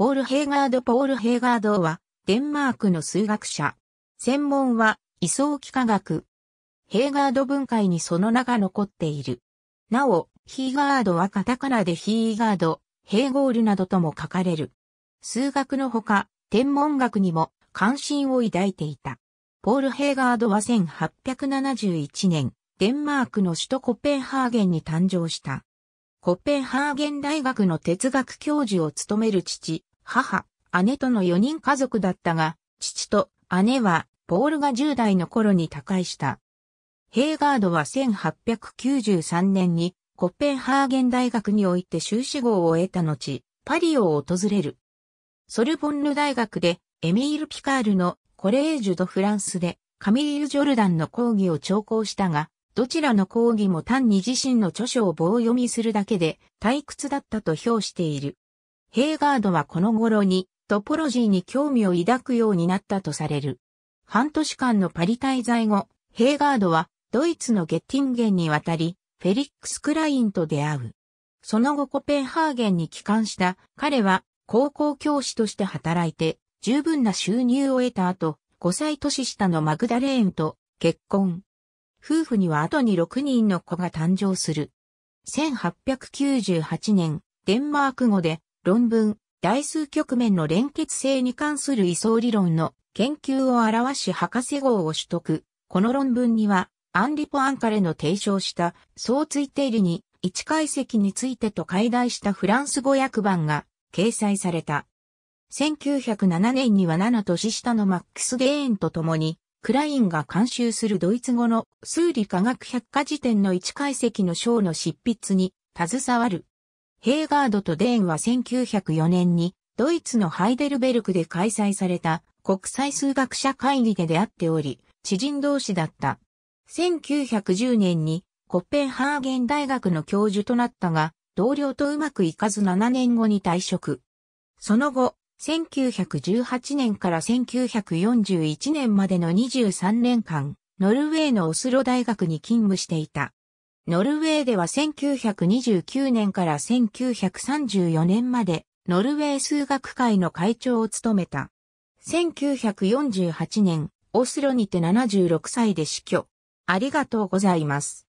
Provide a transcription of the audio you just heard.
ポール・ヘーガード・ポール・ヘーガードは、デンマークの数学者。専門は、位相幾何学。ヘーガード文化にその名が残っている。なお、ヒーガードはカタカナでヒーガード、ヘーゴールなどとも書かれる。数学のほか、天文学にも関心を抱いていた。ポール・ヘーガードは1871年、デンマークの首都コペンハーゲンに誕生した。コペンハーゲン大学の哲学教授を務める父、母、姉との4人家族だったが、父と姉は、ポールが10代の頃に他界した。ヘイガードは1893年にコッペンハーゲン大学において修士号を得た後、パリを訪れる。ソルボンヌ大学でエミール・ピカールのコレージュ・ド・フランスでカミール・ジョルダンの講義を聴講したが、どちらの講義も単に自身の著書を棒読みするだけで退屈だったと評している。ヘーガードはこの頃にトポロジーに興味を抱くようになったとされる。半年間のパリ滞在後、ヘーガードはドイツのゲッティンゲンに渡り、フェリックス・クラインと出会う。その後コペンハーゲンに帰還した彼は高校教師として働いて十分な収入を得た後、5歳年下のマグダレーンと結婚。夫婦には後に6人の子が誕生する。1898年、デンマーク語で論文、代数局面の連結性に関する位相理論の研究を表し博士号を取得。この論文には、アンリポ・アンカレの提唱した、相対定理に、一解析についてと解題したフランス語訳版が掲載された。1907年には7年下のマックス・ゲーンと共に、クラインが監修するドイツ語の数理科学百科事典の一解析の章の執筆に携わる。ヘーガードとデーンは1904年にドイツのハイデルベルクで開催された国際数学者会議で出会っており、知人同士だった。1910年にコッペンハーゲン大学の教授となったが、同僚とうまくいかず7年後に退職。その後、1918年から1941年までの23年間、ノルウェーのオスロ大学に勤務していた。ノルウェーでは1929年から1934年まで、ノルウェー数学会の会長を務めた。1948年、オスロにて76歳で死去。ありがとうございます。